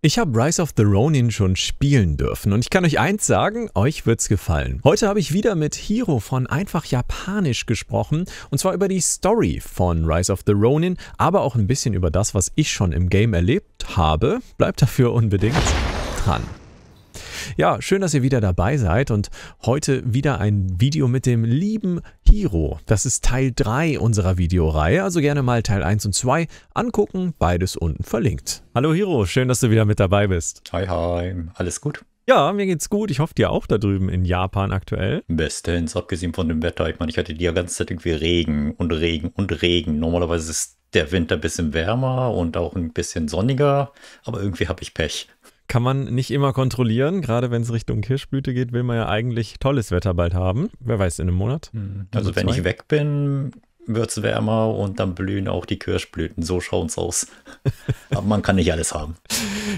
Ich habe Rise of the Ronin schon spielen dürfen und ich kann euch eins sagen, euch wird's gefallen. Heute habe ich wieder mit Hiro von Einfach Japanisch gesprochen und zwar über die Story von Rise of the Ronin, aber auch ein bisschen über das, was ich schon im Game erlebt habe. Bleibt dafür unbedingt dran. Ja, schön, dass ihr wieder dabei seid und heute wieder ein Video mit dem lieben Hiro. Das ist Teil 3 unserer Videoreihe, also gerne mal Teil 1 und 2 angucken, beides unten verlinkt. Hallo Hiro, schön, dass du wieder mit dabei bist. Hi, hi, alles gut? Ja, mir geht's gut. Ich hoffe dir auch da drüben in Japan aktuell. Bestens, abgesehen von dem Wetter. Ich meine, ich hatte die ganze Zeit irgendwie Regen und Regen und Regen. Normalerweise ist der Winter ein bisschen wärmer und auch ein bisschen sonniger, aber irgendwie habe ich Pech kann man nicht immer kontrollieren. Gerade wenn es Richtung Kirschblüte geht, will man ja eigentlich tolles Wetter bald haben. Wer weiß, in einem Monat. Also, also wenn ich weg bin, wird es wärmer und dann blühen auch die Kirschblüten. So schauen es aus. aber man kann nicht alles haben.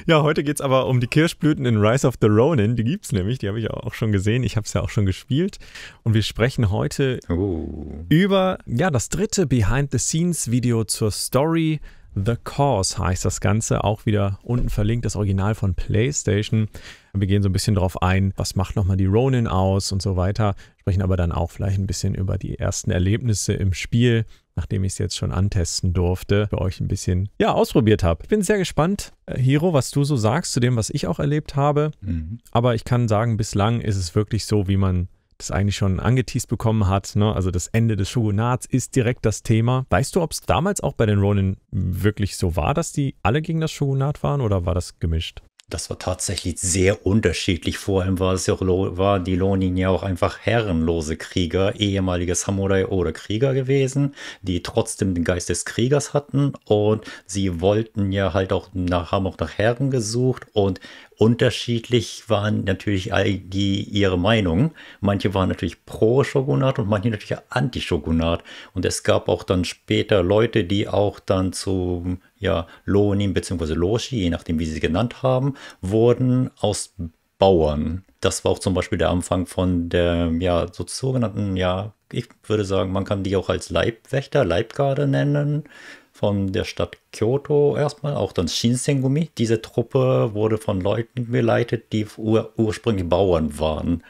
Ja, heute geht es aber um die Kirschblüten in Rise of the Ronin. Die gibt es nämlich, die habe ich auch schon gesehen. Ich habe es ja auch schon gespielt. Und wir sprechen heute oh. über ja, das dritte Behind-the-Scenes-Video zur Story The Cause heißt das Ganze. Auch wieder unten verlinkt das Original von PlayStation. Wir gehen so ein bisschen drauf ein, was macht nochmal die Ronin aus und so weiter. Sprechen aber dann auch vielleicht ein bisschen über die ersten Erlebnisse im Spiel, nachdem ich es jetzt schon antesten durfte, für euch ein bisschen ja, ausprobiert habe. Ich bin sehr gespannt, äh, Hiro, was du so sagst zu dem, was ich auch erlebt habe. Mhm. Aber ich kann sagen, bislang ist es wirklich so, wie man das eigentlich schon angeteased bekommen hat. Ne? Also das Ende des Shogunats ist direkt das Thema. Weißt du, ob es damals auch bei den Ronin wirklich so war, dass die alle gegen das Shogunat waren oder war das gemischt? das war tatsächlich sehr unterschiedlich. Vor allem war es ja auch, war die Lonin ja auch einfach herrenlose Krieger, ehemalige Samurai oder Krieger gewesen, die trotzdem den Geist des Kriegers hatten und sie wollten ja halt auch nach, haben auch nach Herren gesucht und unterschiedlich waren natürlich all die ihre Meinungen. Manche waren natürlich pro Shogunat und manche natürlich anti Shogunat und es gab auch dann später Leute, die auch dann zum ja, Lonim bzw. Loshi, je nachdem, wie sie sie genannt haben, wurden aus Bauern. Das war auch zum Beispiel der Anfang von der, ja, so sogenannten, ja, ich würde sagen, man kann die auch als Leibwächter, Leibgarde nennen, von der Stadt Kyoto erstmal, auch dann Shinsengumi. Diese Truppe wurde von Leuten geleitet, die ur ursprünglich Bauern waren.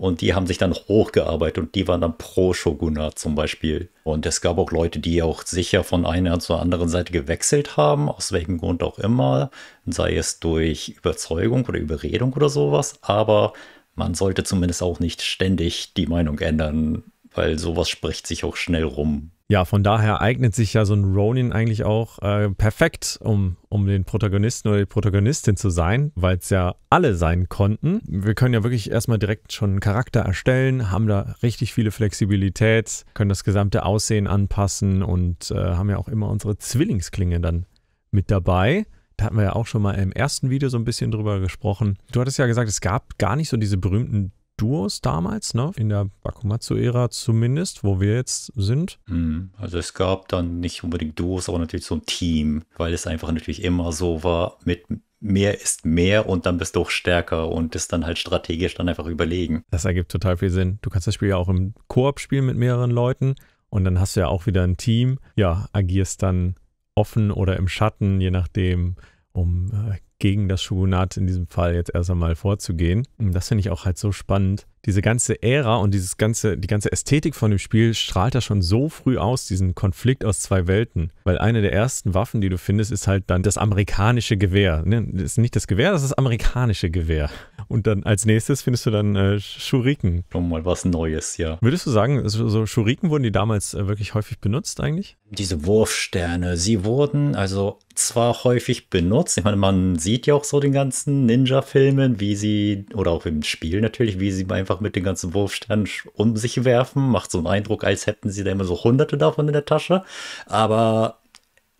Und die haben sich dann hochgearbeitet und die waren dann pro Shogunat zum Beispiel. Und es gab auch Leute, die auch sicher von einer zur anderen Seite gewechselt haben, aus welchem Grund auch immer, sei es durch Überzeugung oder Überredung oder sowas. Aber man sollte zumindest auch nicht ständig die Meinung ändern, weil sowas spricht sich auch schnell rum. Ja, von daher eignet sich ja so ein Ronin eigentlich auch äh, perfekt, um, um den Protagonisten oder die Protagonistin zu sein, weil es ja alle sein konnten. Wir können ja wirklich erstmal direkt schon einen Charakter erstellen, haben da richtig viele Flexibilität, können das gesamte Aussehen anpassen und äh, haben ja auch immer unsere Zwillingsklinge dann mit dabei. Da hatten wir ja auch schon mal im ersten Video so ein bisschen drüber gesprochen. Du hattest ja gesagt, es gab gar nicht so diese berühmten Duos damals, ne? in der Bakumatsu-Ära zumindest, wo wir jetzt sind. Mhm. Also es gab dann nicht unbedingt Duos, aber natürlich so ein Team, weil es einfach natürlich immer so war mit mehr ist mehr und dann bist du auch stärker und ist dann halt strategisch dann einfach überlegen. Das ergibt total viel Sinn. Du kannst das Spiel ja auch im Koop spielen mit mehreren Leuten und dann hast du ja auch wieder ein Team, ja, agierst dann offen oder im Schatten, je nachdem, um äh, gegen das Shogunat in diesem Fall jetzt erst einmal vorzugehen. Und das finde ich auch halt so spannend. Diese ganze Ära und dieses ganze, die ganze Ästhetik von dem Spiel strahlt da schon so früh aus, diesen Konflikt aus zwei Welten. Weil eine der ersten Waffen, die du findest, ist halt dann das amerikanische Gewehr. Ne? Das ist nicht das Gewehr, das ist das amerikanische Gewehr. Und dann als nächstes findest du dann äh, Schuriken. Schon mal was Neues, ja. Würdest du sagen, so, Schuriken wurden die damals äh, wirklich häufig benutzt eigentlich? Diese Wurfsterne, sie wurden also zwar häufig benutzt, ich meine, man sieht ja auch so den ganzen Ninja-Filmen, wie sie, oder auch im Spiel natürlich, wie sie einfach mit den ganzen Wurfsternen um sich werfen, macht so einen Eindruck, als hätten sie da immer so hunderte davon in der Tasche, aber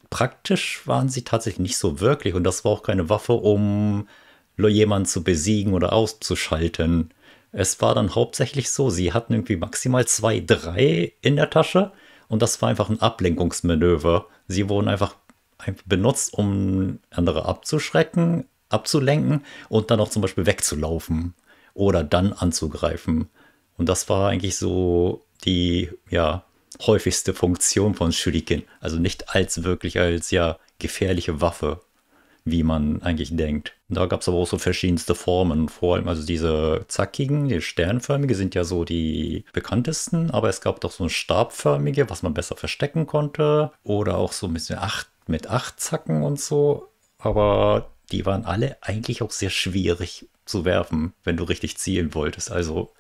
praktisch waren sie tatsächlich nicht so wirklich und das war auch keine Waffe, um jemanden zu besiegen oder auszuschalten. Es war dann hauptsächlich so, sie hatten irgendwie maximal zwei, drei in der Tasche und das war einfach ein Ablenkungsmanöver. Sie wurden einfach benutzt, um andere abzuschrecken, abzulenken und dann auch zum Beispiel wegzulaufen oder dann anzugreifen. Und das war eigentlich so die ja, häufigste Funktion von Shuriken. Also nicht als wirklich als ja gefährliche Waffe, wie man eigentlich denkt. Da gab es aber auch so verschiedenste Formen. Vor allem also diese zackigen, die sternförmige sind ja so die bekanntesten, aber es gab doch so ein stabförmige, was man besser verstecken konnte. Oder auch so ein bisschen acht, mit acht Zacken und so. Aber die waren alle eigentlich auch sehr schwierig zu werfen, wenn du richtig zielen wolltest. Also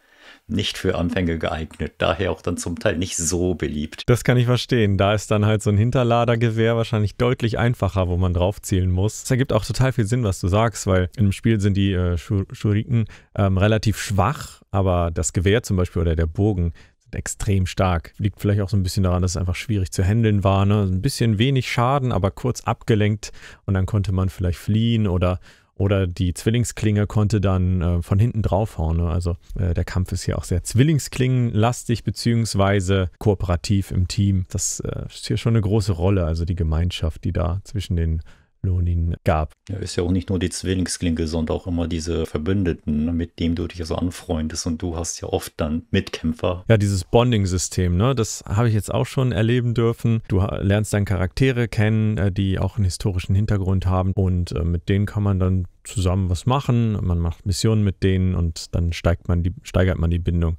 nicht für Anfänge geeignet. Daher auch dann zum Teil nicht so beliebt. Das kann ich verstehen. Da ist dann halt so ein Hinterladergewehr wahrscheinlich deutlich einfacher, wo man drauf zielen muss. Es ergibt auch total viel Sinn, was du sagst, weil im Spiel sind die äh, Shur Shuriken ähm, relativ schwach, aber das Gewehr zum Beispiel oder der Bogen sind extrem stark. Liegt vielleicht auch so ein bisschen daran, dass es einfach schwierig zu handeln war. Ne? Ein bisschen wenig Schaden, aber kurz abgelenkt und dann konnte man vielleicht fliehen oder oder die Zwillingsklinge konnte dann äh, von hinten draufhauen. Ne? Also äh, der Kampf ist hier auch sehr Zwillingsklingenlastig beziehungsweise kooperativ im Team. Das äh, ist hier schon eine große Rolle, also die Gemeinschaft, die da zwischen den Lonin gab. Ja, ist ja auch nicht nur die Zwillingsklinke, sondern auch immer diese Verbündeten, mit denen du dich also anfreundest und du hast ja oft dann Mitkämpfer. Ja, dieses Bonding-System, ne, das habe ich jetzt auch schon erleben dürfen. Du lernst dann Charaktere kennen, äh, die auch einen historischen Hintergrund haben und äh, mit denen kann man dann zusammen was machen. Man macht Missionen mit denen und dann steigt man die, steigert man die Bindung.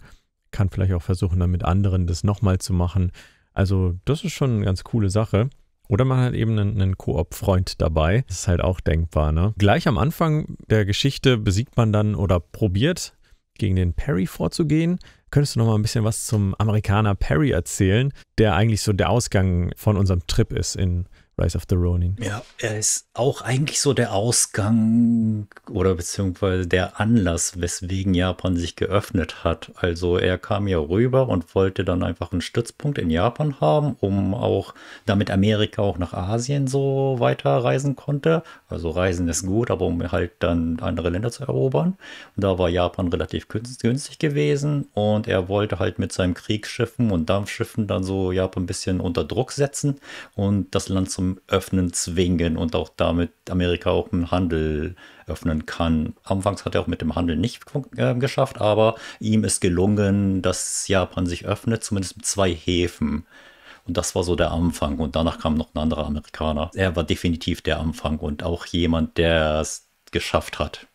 Kann vielleicht auch versuchen, dann mit anderen das nochmal zu machen. Also, das ist schon eine ganz coole Sache. Oder man hat eben einen, einen Koop-Freund dabei. Das ist halt auch denkbar. Ne? Gleich am Anfang der Geschichte besiegt man dann oder probiert gegen den Perry vorzugehen. Könntest du noch mal ein bisschen was zum Amerikaner Perry erzählen, der eigentlich so der Ausgang von unserem Trip ist in Rise of the Ronin. Ja, er ist auch eigentlich so der Ausgang oder beziehungsweise der Anlass, weswegen Japan sich geöffnet hat. Also er kam ja rüber und wollte dann einfach einen Stützpunkt in Japan haben, um auch, damit Amerika auch nach Asien so weiter reisen konnte. Also Reisen ist gut, aber um halt dann andere Länder zu erobern. da war Japan relativ günstig gewesen und er wollte halt mit seinen Kriegsschiffen und Dampfschiffen dann so Japan ein bisschen unter Druck setzen und das Land zum zum Öffnen zwingen und auch damit Amerika auch einen Handel öffnen kann. Anfangs hat er auch mit dem Handel nicht äh, geschafft, aber ihm ist gelungen, dass Japan sich öffnet, zumindest mit zwei Häfen. Und das war so der Anfang. Und danach kam noch ein anderer Amerikaner. Er war definitiv der Anfang und auch jemand, der es geschafft hat,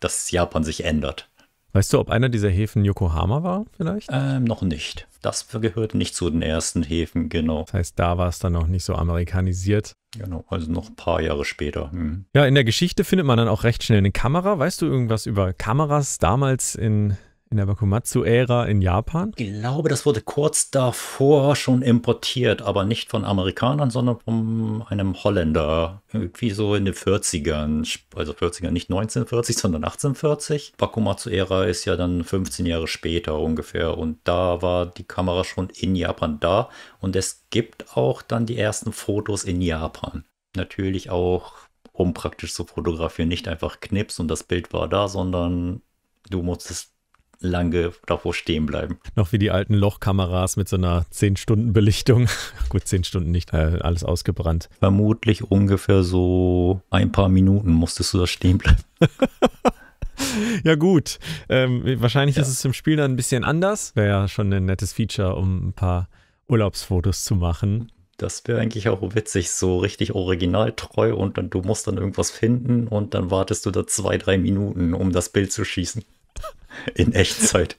dass Japan sich ändert. Weißt du, ob einer dieser Häfen Yokohama war vielleicht? Ähm, noch nicht. Das gehört nicht zu den ersten Häfen, genau. Das heißt, da war es dann noch nicht so amerikanisiert. Genau, also noch ein paar Jahre später. Hm. Ja, in der Geschichte findet man dann auch recht schnell eine Kamera. Weißt du irgendwas über Kameras damals in in der wakumatsu ära in Japan? Ich glaube, das wurde kurz davor schon importiert, aber nicht von Amerikanern, sondern von einem Holländer. Irgendwie so in den 40ern, also 40ern, nicht 1940, sondern 1840. wakumatsu ära ist ja dann 15 Jahre später ungefähr und da war die Kamera schon in Japan da und es gibt auch dann die ersten Fotos in Japan. Natürlich auch um praktisch zu fotografieren, nicht einfach Knips und das Bild war da, sondern du musstest lange davor stehen bleiben. Noch wie die alten Lochkameras mit so einer 10-Stunden-Belichtung. Gut, 10 Stunden nicht, äh, alles ausgebrannt. Vermutlich ungefähr so ein paar Minuten musstest du da stehen bleiben. ja gut, ähm, wahrscheinlich ja. ist es im Spiel dann ein bisschen anders. Wäre ja schon ein nettes Feature, um ein paar Urlaubsfotos zu machen. Das wäre eigentlich auch witzig, so richtig originaltreu und dann, du musst dann irgendwas finden und dann wartest du da zwei, drei Minuten, um das Bild zu schießen. In Echtzeit.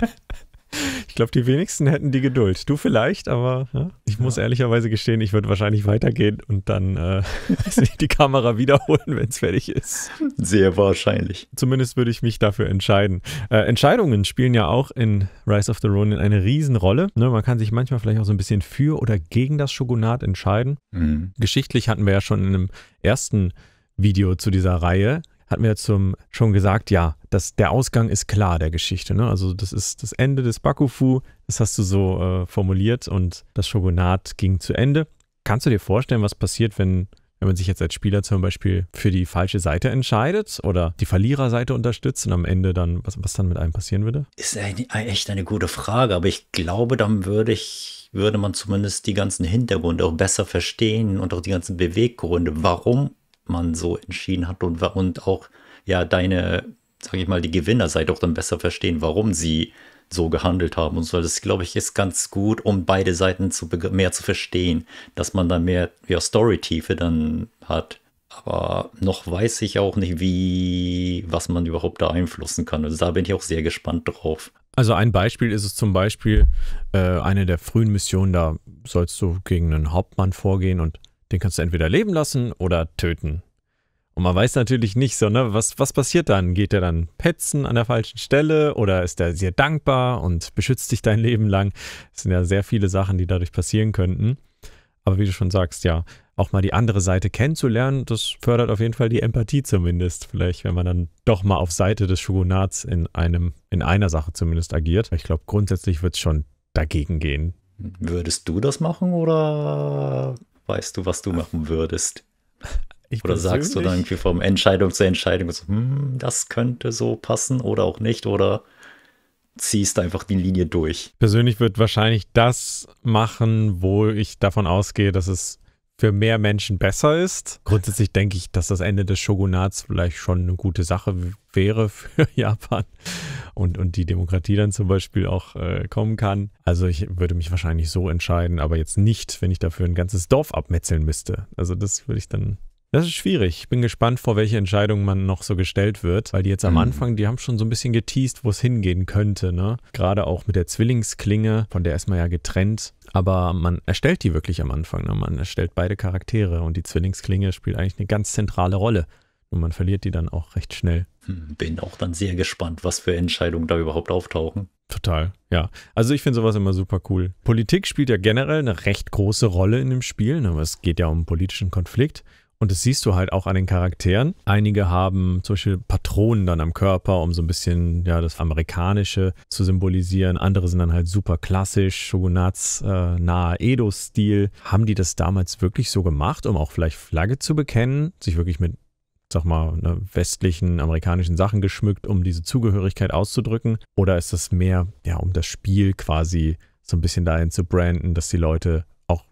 Ich glaube, die wenigsten hätten die Geduld. Du vielleicht, aber ja, ne? ich muss ja. ehrlicherweise gestehen, ich würde wahrscheinlich weitergehen und dann äh, die Kamera wiederholen, wenn es fertig ist. Sehr wahrscheinlich. Zumindest würde ich mich dafür entscheiden. Äh, Entscheidungen spielen ja auch in Rise of the Ronin eine Riesenrolle. Ne, man kann sich manchmal vielleicht auch so ein bisschen für oder gegen das Shogunat entscheiden. Mhm. Geschichtlich hatten wir ja schon in einem ersten Video zu dieser Reihe hat mir zum, schon gesagt, ja, das, der Ausgang ist klar der Geschichte. Ne? Also das ist das Ende des Bakufu, das hast du so äh, formuliert und das Shogunat ging zu Ende. Kannst du dir vorstellen, was passiert, wenn, wenn man sich jetzt als Spieler zum Beispiel für die falsche Seite entscheidet oder die Verliererseite unterstützt und am Ende dann, was, was dann mit einem passieren würde? Ist echt eine gute Frage, aber ich glaube, dann würde ich würde man zumindest die ganzen Hintergründe auch besser verstehen und auch die ganzen Beweggründe, warum man so entschieden hat und, und auch ja deine, sage ich mal, die Gewinnerseite auch dann besser verstehen, warum sie so gehandelt haben und so. Das, glaube ich, ist ganz gut, um beide Seiten zu mehr zu verstehen, dass man dann mehr ja, Storytiefe dann hat. Aber noch weiß ich auch nicht, wie, was man überhaupt da einflussen kann. Also da bin ich auch sehr gespannt drauf. Also ein Beispiel ist es zum Beispiel, äh, eine der frühen Missionen, da sollst du gegen einen Hauptmann vorgehen und den kannst du entweder leben lassen oder töten. Und man weiß natürlich nicht so, ne, was, was passiert dann? Geht er dann petzen an der falschen Stelle oder ist er sehr dankbar und beschützt dich dein Leben lang? Es sind ja sehr viele Sachen, die dadurch passieren könnten. Aber wie du schon sagst, ja, auch mal die andere Seite kennenzulernen, das fördert auf jeden Fall die Empathie zumindest. Vielleicht, wenn man dann doch mal auf Seite des Shogunats in einem, in einer Sache zumindest agiert. Ich glaube, grundsätzlich wird es schon dagegen gehen. Würdest du das machen oder weißt du, was du machen würdest? Ich oder sagst du dann irgendwie von Entscheidung zur Entscheidung, so, hm, das könnte so passen oder auch nicht oder ziehst einfach die Linie durch? Persönlich wird wahrscheinlich das machen, wo ich davon ausgehe, dass es für mehr Menschen besser ist. Grundsätzlich denke ich, dass das Ende des Shogunats vielleicht schon eine gute Sache wäre für Japan und, und die Demokratie dann zum Beispiel auch äh, kommen kann. Also ich würde mich wahrscheinlich so entscheiden, aber jetzt nicht, wenn ich dafür ein ganzes Dorf abmetzeln müsste. Also das würde ich dann. Das ist schwierig. Ich bin gespannt, vor welche Entscheidung man noch so gestellt wird, weil die jetzt am mhm. Anfang, die haben schon so ein bisschen geteased, wo es hingehen könnte. Ne? Gerade auch mit der Zwillingsklinge, von der ist man ja getrennt. Aber man erstellt die wirklich am Anfang. Ne? Man erstellt beide Charaktere und die Zwillingsklinge spielt eigentlich eine ganz zentrale Rolle. Und man verliert die dann auch recht schnell. Bin auch dann sehr gespannt, was für Entscheidungen da überhaupt auftauchen. Total, ja. Also ich finde sowas immer super cool. Politik spielt ja generell eine recht große Rolle in dem Spiel, ne? aber es geht ja um politischen Konflikt. Und das siehst du halt auch an den Charakteren. Einige haben zum Beispiel Patronen dann am Körper, um so ein bisschen ja, das Amerikanische zu symbolisieren. Andere sind dann halt super klassisch, Shogunats äh, nahe Edo-Stil. Haben die das damals wirklich so gemacht, um auch vielleicht Flagge zu bekennen, sich wirklich mit sag mal, ne, westlichen, amerikanischen Sachen geschmückt, um diese Zugehörigkeit auszudrücken? Oder ist das mehr, ja, um das Spiel quasi so ein bisschen dahin zu branden, dass die Leute auch,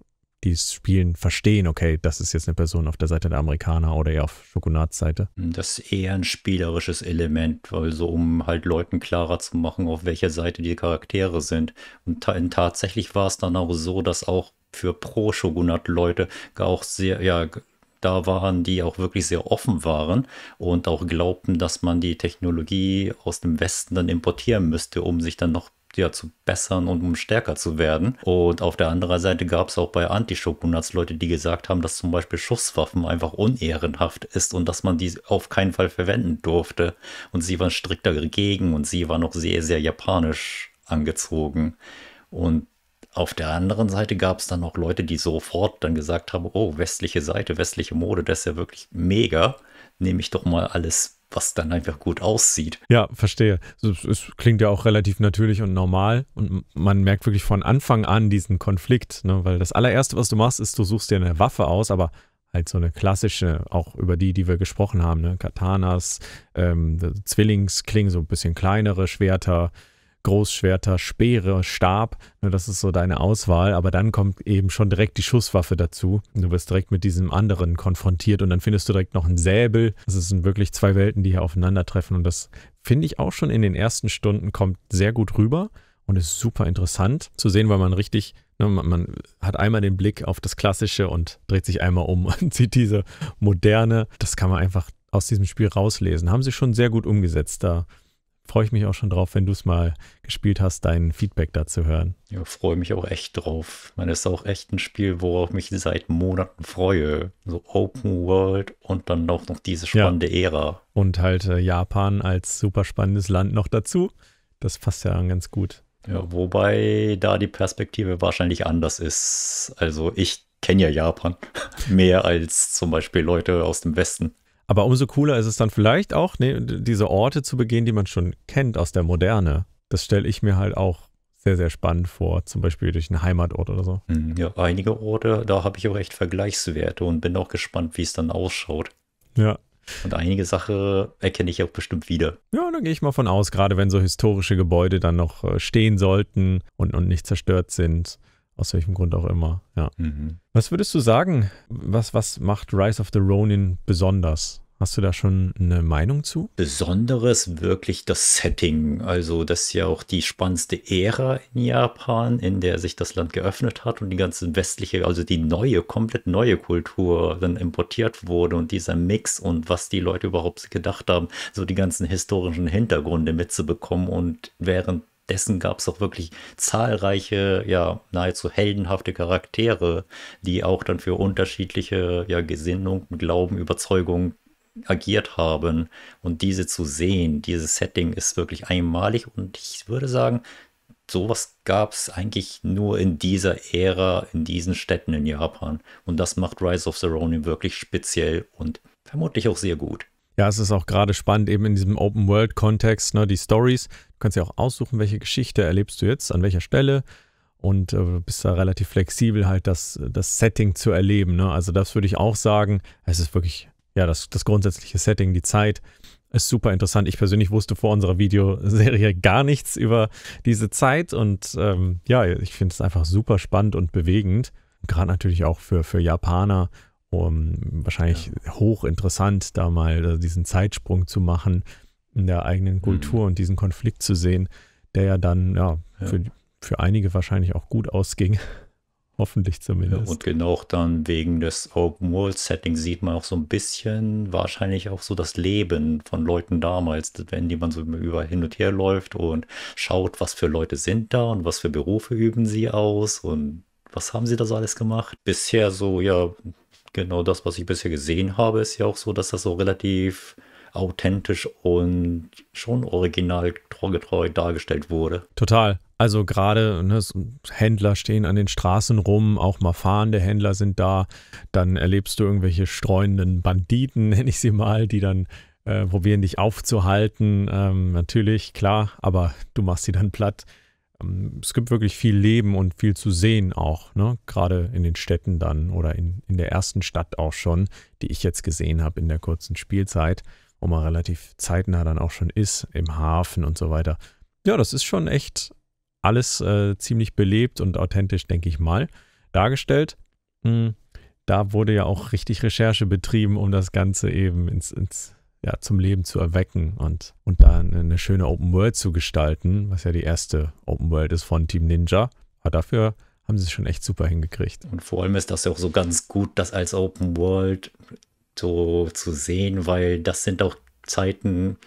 die spielen, verstehen, okay, das ist jetzt eine Person auf der Seite der Amerikaner oder eher auf Shogunats Seite? Das ist eher ein spielerisches Element, also um halt Leuten klarer zu machen, auf welcher Seite die Charaktere sind. Und ta tatsächlich war es dann auch so, dass auch für Pro-Shogunat-Leute auch sehr, ja, da waren, die auch wirklich sehr offen waren und auch glaubten, dass man die Technologie aus dem Westen dann importieren müsste, um sich dann noch ja, zu bessern und um stärker zu werden. Und auf der anderen Seite gab es auch bei anti Antishogunats Leute, die gesagt haben, dass zum Beispiel Schusswaffen einfach unehrenhaft ist und dass man die auf keinen Fall verwenden durfte. Und sie waren strikt dagegen und sie waren noch sehr, sehr japanisch angezogen. Und auf der anderen Seite gab es dann auch Leute, die sofort dann gesagt haben, oh, westliche Seite, westliche Mode, das ist ja wirklich mega. Nehme ich doch mal alles, was dann einfach gut aussieht. Ja, verstehe. Es, es klingt ja auch relativ natürlich und normal. Und man merkt wirklich von Anfang an diesen Konflikt, ne? weil das allererste, was du machst, ist, du suchst dir eine Waffe aus, aber halt so eine klassische, auch über die, die wir gesprochen haben, ne? Katanas, ähm, Zwillingsklingen, so ein bisschen kleinere Schwerter, Großschwerter, Speere, Stab. Ne, das ist so deine Auswahl. Aber dann kommt eben schon direkt die Schusswaffe dazu. Du wirst direkt mit diesem anderen konfrontiert und dann findest du direkt noch einen Säbel. Das sind wirklich zwei Welten, die hier aufeinandertreffen. Und das finde ich auch schon in den ersten Stunden kommt sehr gut rüber und ist super interessant zu sehen, weil man richtig ne, man, hat einmal den Blick auf das Klassische und dreht sich einmal um und sieht diese Moderne. Das kann man einfach aus diesem Spiel rauslesen. Haben sie schon sehr gut umgesetzt. Da freue ich mich auch schon drauf, wenn du es mal gespielt hast, dein Feedback dazu hören. Ja, freue mich auch echt drauf. Ich meine, es ist auch echt ein Spiel, worauf ich mich seit Monaten freue. So Open World und dann auch noch diese spannende ja. Ära. Und halt äh, Japan als super spannendes Land noch dazu. Das passt ja ganz gut. Ja, wobei da die Perspektive wahrscheinlich anders ist. Also ich kenne ja Japan mehr als zum Beispiel Leute aus dem Westen. Aber umso cooler ist es dann vielleicht auch, ne, diese Orte zu begehen, die man schon kennt aus der Moderne. Das stelle ich mir halt auch sehr, sehr spannend vor, zum Beispiel durch einen Heimatort oder so. Hm, ja, einige Orte, da habe ich auch echt Vergleichswerte und bin auch gespannt, wie es dann ausschaut. Ja. Und einige Sachen erkenne ich auch bestimmt wieder. Ja, da gehe ich mal von aus, gerade wenn so historische Gebäude dann noch äh, stehen sollten und, und nicht zerstört sind. Aus welchem Grund auch immer, ja. Mhm. Was würdest du sagen, was, was macht Rise of the Ronin besonders? Hast du da schon eine Meinung zu? Besonderes wirklich das Setting. Also, das ist ja auch die spannendste Ära in Japan, in der sich das Land geöffnet hat und die ganze westliche, also die neue, komplett neue Kultur dann importiert wurde und dieser Mix und was die Leute überhaupt gedacht haben, so die ganzen historischen Hintergründe mitzubekommen und während dessen gab es auch wirklich zahlreiche, ja, nahezu heldenhafte Charaktere, die auch dann für unterschiedliche ja, Gesinnung, Glauben, Überzeugungen agiert haben. Und diese zu sehen, dieses Setting ist wirklich einmalig und ich würde sagen, sowas gab es eigentlich nur in dieser Ära, in diesen Städten in Japan. Und das macht Rise of the Ronin wirklich speziell und vermutlich auch sehr gut. Ja, es ist auch gerade spannend, eben in diesem Open-World-Kontext, ne, die Stories. Du kannst ja auch aussuchen, welche Geschichte erlebst du jetzt, an welcher Stelle und äh, bist da relativ flexibel, halt das, das Setting zu erleben. Ne? Also, das würde ich auch sagen. Es ist wirklich, ja, das, das grundsätzliche Setting, die Zeit ist super interessant. Ich persönlich wusste vor unserer Videoserie gar nichts über diese Zeit und ähm, ja, ich finde es einfach super spannend und bewegend. Gerade natürlich auch für, für Japaner um, wahrscheinlich ja. hochinteressant, da mal äh, diesen Zeitsprung zu machen in der eigenen Kultur mhm. und diesen Konflikt zu sehen, der ja dann ja, ja. Für, für einige wahrscheinlich auch gut ausging. Hoffentlich zumindest. Ja, und genau dann wegen des Open World Settings sieht man auch so ein bisschen wahrscheinlich auch so das Leben von Leuten damals, wenn die man so über hin und her läuft und schaut, was für Leute sind da und was für Berufe üben sie aus und was haben sie da so alles gemacht. Bisher so ja Genau das, was ich bisher gesehen habe, ist ja auch so, dass das so relativ authentisch und schon original getreu dargestellt wurde. Total. Also gerade ne, Händler stehen an den Straßen rum, auch mal fahrende Händler sind da. Dann erlebst du irgendwelche streunenden Banditen, nenne ich sie mal, die dann äh, probieren dich aufzuhalten. Ähm, natürlich, klar, aber du machst sie dann platt. Ähm, es gibt wirklich viel Leben und viel zu sehen auch, ne? gerade in den Städten dann oder in, in der ersten Stadt auch schon, die ich jetzt gesehen habe in der kurzen Spielzeit, wo man relativ zeitnah dann auch schon ist, im Hafen und so weiter. Ja, das ist schon echt alles äh, ziemlich belebt und authentisch, denke ich mal, dargestellt. Hm, da wurde ja auch richtig Recherche betrieben, um das Ganze eben ins, ins ja, zum Leben zu erwecken und, und da eine schöne Open World zu gestalten, was ja die erste Open World ist von Team Ninja. Aber dafür haben sie es schon echt super hingekriegt. Und vor allem ist das ja auch so ganz gut, das als Open World so zu sehen, weil das sind auch Zeiten,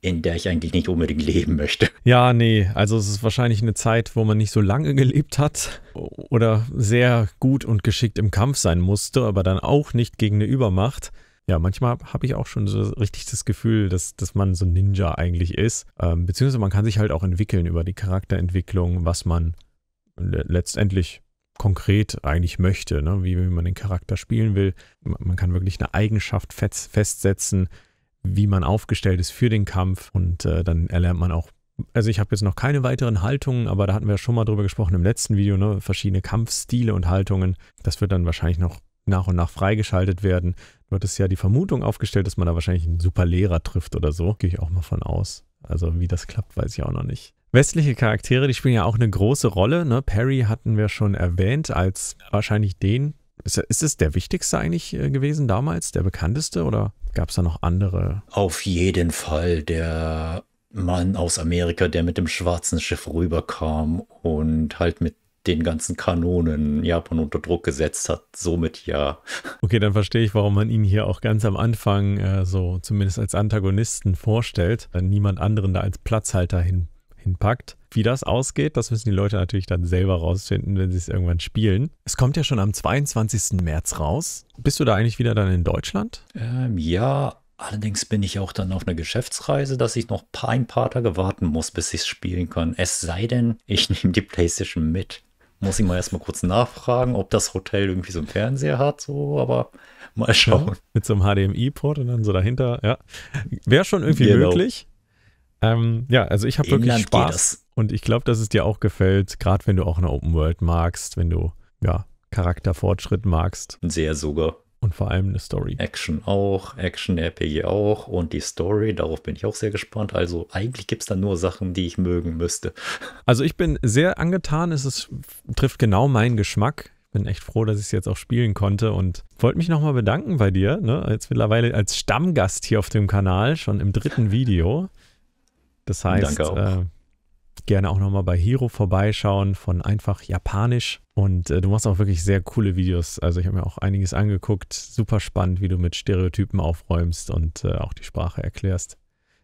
in der ich eigentlich nicht unbedingt leben möchte. Ja, nee, also es ist wahrscheinlich eine Zeit, wo man nicht so lange gelebt hat oder sehr gut und geschickt im Kampf sein musste, aber dann auch nicht gegen eine Übermacht. Ja, manchmal habe ich auch schon so richtig das Gefühl, dass, dass man so ein Ninja eigentlich ist. Ähm, beziehungsweise man kann sich halt auch entwickeln über die Charakterentwicklung, was man letztendlich konkret eigentlich möchte, ne? wie, wie man den Charakter spielen will. Man kann wirklich eine Eigenschaft festsetzen, wie man aufgestellt ist für den Kampf und äh, dann erlernt man auch. Also ich habe jetzt noch keine weiteren Haltungen, aber da hatten wir schon mal drüber gesprochen im letzten Video, ne? verschiedene Kampfstile und Haltungen. Das wird dann wahrscheinlich noch nach und nach freigeschaltet werden. Du hattest ja die Vermutung aufgestellt, dass man da wahrscheinlich einen super Lehrer trifft oder so. Gehe ich auch mal von aus. Also wie das klappt, weiß ich auch noch nicht. Westliche Charaktere, die spielen ja auch eine große Rolle. Ne? Perry hatten wir schon erwähnt als wahrscheinlich den. Ist, ist es der wichtigste eigentlich äh, gewesen damals, der bekannteste oder gab es da noch andere? Auf jeden Fall der Mann aus Amerika, der mit dem schwarzen Schiff rüberkam und halt mit den ganzen Kanonen Japan unter Druck gesetzt hat. Somit ja. Okay, dann verstehe ich, warum man ihn hier auch ganz am Anfang äh, so zumindest als Antagonisten vorstellt, dann niemand anderen da als Platzhalter hin, hinpackt. Wie das ausgeht, das müssen die Leute natürlich dann selber rausfinden, wenn sie es irgendwann spielen. Es kommt ja schon am 22. März raus. Bist du da eigentlich wieder dann in Deutschland? Ähm, ja, Allerdings bin ich auch dann auf einer Geschäftsreise, dass ich noch ein paar Tage warten muss, bis ich es spielen kann. Es sei denn, ich nehme die PlayStation mit. Muss ich mal erstmal kurz nachfragen, ob das Hotel irgendwie so einen Fernseher hat, so, aber mal schauen. Ja, mit so einem HDMI-Port und dann so dahinter, ja. Wäre schon irgendwie genau. möglich. Ähm, ja, also ich habe wirklich Spaß. Und ich glaube, dass es dir auch gefällt, gerade wenn du auch eine Open World magst, wenn du ja Charakterfortschritt magst. Sehr sogar. Und vor allem eine Story. Action auch, Action-RPG auch und die Story, darauf bin ich auch sehr gespannt. Also eigentlich gibt es da nur Sachen, die ich mögen müsste. Also ich bin sehr angetan, es ist, trifft genau meinen Geschmack. Bin echt froh, dass ich es jetzt auch spielen konnte und wollte mich nochmal bedanken bei dir. Ne? Jetzt mittlerweile als Stammgast hier auf dem Kanal, schon im dritten Video. Das heißt, Danke äh, gerne auch nochmal bei Hiro vorbeischauen von einfach Japanisch. Und äh, du machst auch wirklich sehr coole Videos. Also ich habe mir auch einiges angeguckt. Super spannend, wie du mit Stereotypen aufräumst und äh, auch die Sprache erklärst.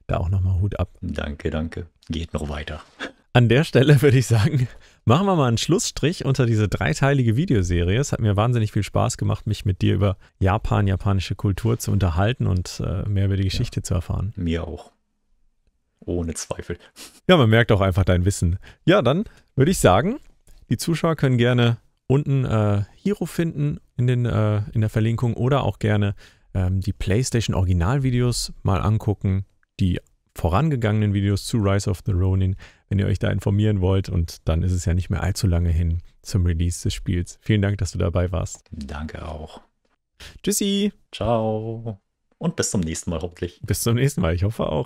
Da auch nochmal Hut ab. Danke, danke. Geht noch weiter. An der Stelle würde ich sagen, machen wir mal einen Schlussstrich unter diese dreiteilige Videoserie. Es hat mir wahnsinnig viel Spaß gemacht, mich mit dir über Japan, japanische Kultur zu unterhalten und äh, mehr über die Geschichte ja, zu erfahren. Mir auch. Ohne Zweifel. Ja, man merkt auch einfach dein Wissen. Ja, dann würde ich sagen, die Zuschauer können gerne unten äh, Hero finden in, den, äh, in der Verlinkung oder auch gerne ähm, die PlayStation Originalvideos mal angucken, die vorangegangenen Videos zu Rise of the Ronin, wenn ihr euch da informieren wollt. Und dann ist es ja nicht mehr allzu lange hin zum Release des Spiels. Vielen Dank, dass du dabei warst. Danke auch. Tschüssi. Ciao. Und bis zum nächsten Mal hoffentlich. Bis zum nächsten Mal, ich hoffe auch.